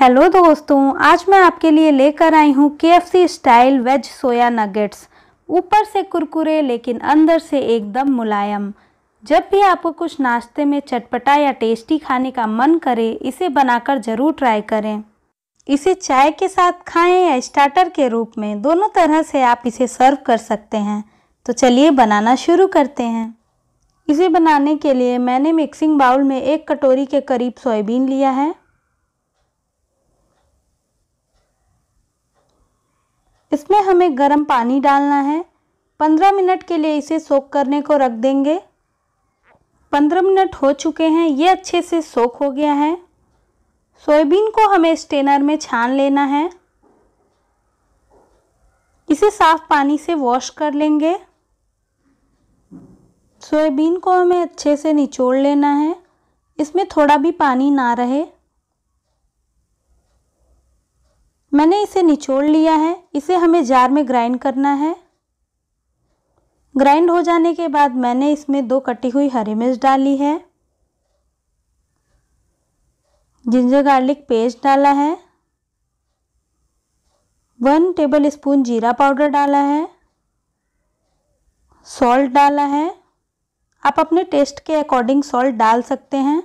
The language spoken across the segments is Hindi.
हेलो दोस्तों आज मैं आपके लिए लेकर आई हूँ के स्टाइल वेज सोया नगेट्स ऊपर से कुरकुरे लेकिन अंदर से एकदम मुलायम जब भी आपको कुछ नाश्ते में चटपटा या टेस्टी खाने का मन करे इसे बनाकर ज़रूर ट्राई करें इसे चाय के साथ खाएं या स्टार्टर के रूप में दोनों तरह से आप इसे सर्व कर सकते हैं तो चलिए बनाना शुरू करते हैं इसे बनाने के लिए मैंने मिक्सिंग बाउल में एक कटोरी के करीब सोयाबीन लिया है इसमें हमें गर्म पानी डालना है पंद्रह मिनट के लिए इसे सोख करने को रख देंगे पंद्रह मिनट हो चुके हैं ये अच्छे से सोख हो गया है सोयाबीन को हमें स्टेनर में छान लेना है इसे साफ पानी से वॉश कर लेंगे सोयाबीन को हमें अच्छे से निचोड़ लेना है इसमें थोड़ा भी पानी ना रहे मैंने इसे निचोड़ लिया है इसे हमें जार में ग्राइंड करना है ग्राइंड हो जाने के बाद मैंने इसमें दो कटी हुई हरी मिर्च डाली है जिंजर गार्लिक पेस्ट डाला है वन टेबल स्पून जीरा पाउडर डाला है सॉल्ट डाला है आप अपने टेस्ट के अकॉर्डिंग सॉल्ट डाल सकते हैं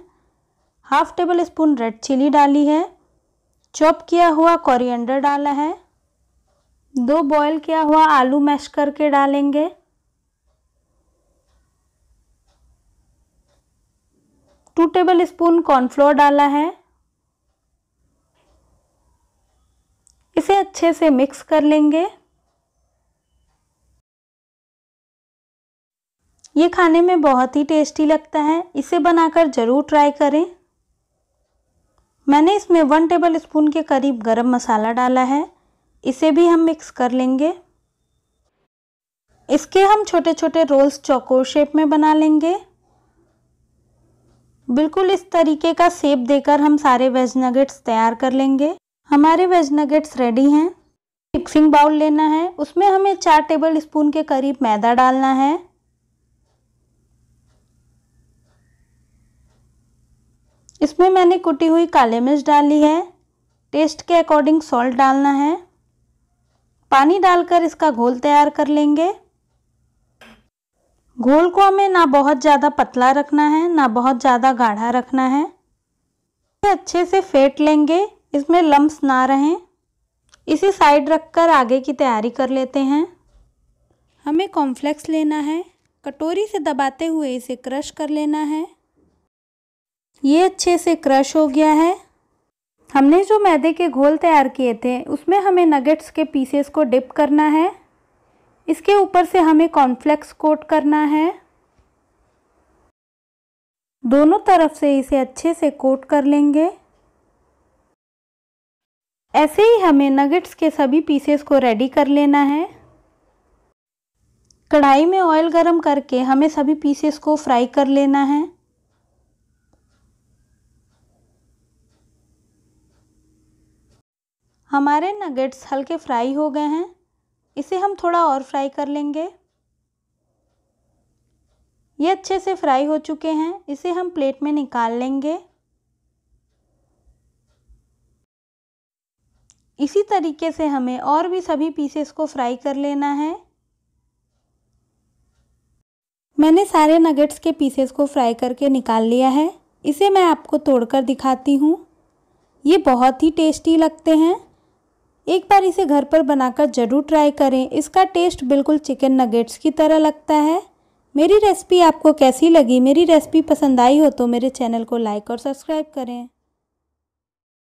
half tablespoon red chilli डाली है चॉप किया हुआ कोरिएंडर डाला है दो बॉईल किया हुआ आलू मैश करके डालेंगे टू टेबल स्पून कॉर्नफ्लोर डाला है इसे अच्छे से मिक्स कर लेंगे ये खाने में बहुत ही टेस्टी लगता है इसे बनाकर ज़रूर ट्राई करें मैंने इसमें वन टेबल स्पून के करीब गरम मसाला डाला है इसे भी हम मिक्स कर लेंगे इसके हम छोटे छोटे रोल्स चौकोर शेप में बना लेंगे बिल्कुल इस तरीके का सेप देकर हम सारे वेज नगेट्स तैयार कर लेंगे हमारे वेज नगेट्स रेडी हैं मिक्सिंग बाउल लेना है उसमें हमें चार टेबल स्पून के करीब मैदा डालना है इसमें मैंने कुटी हुई काले मिर्च डाली है टेस्ट के अकॉर्डिंग सॉल्ट डालना है पानी डालकर इसका घोल तैयार कर लेंगे घोल को हमें ना बहुत ज़्यादा पतला रखना है ना बहुत ज़्यादा गाढ़ा रखना है इसे अच्छे से फेंट लेंगे इसमें लम्स ना रहें इसे साइड रखकर आगे की तैयारी कर लेते हैं हमें कॉम्फ्लेक्स लेना है कटोरी से दबाते हुए इसे क्रश कर लेना है ये अच्छे से क्रश हो गया है हमने जो मैदे के घोल तैयार किए थे उसमें हमें नगेट्स के पीसेस को डिप करना है इसके ऊपर से हमें कॉर्नफ्लेक्स कोट करना है दोनों तरफ से इसे अच्छे से कोट कर लेंगे ऐसे ही हमें नगेट्स के सभी पीसेस को रेडी कर लेना है कढ़ाई में ऑयल गरम करके हमें सभी पीसेस को फ्राई कर लेना है हमारे नगेट्स हल्के फ्राई हो गए हैं इसे हम थोड़ा और फ्राई कर लेंगे ये अच्छे से फ्राई हो चुके हैं इसे हम प्लेट में निकाल लेंगे इसी तरीके से हमें और भी सभी पीसेस को फ्राई कर लेना है मैंने सारे नगेट्स के पीसेस को फ्राई करके निकाल लिया है इसे मैं आपको तोड़कर दिखाती हूँ ये बहुत ही टेस्टी लगते हैं एक बार इसे घर पर बनाकर ज़रूर ट्राई करें इसका टेस्ट बिल्कुल चिकन नगेट्स की तरह लगता है मेरी रेसिपी आपको कैसी लगी मेरी रेसिपी पसंद आई हो तो मेरे चैनल को लाइक और सब्सक्राइब करें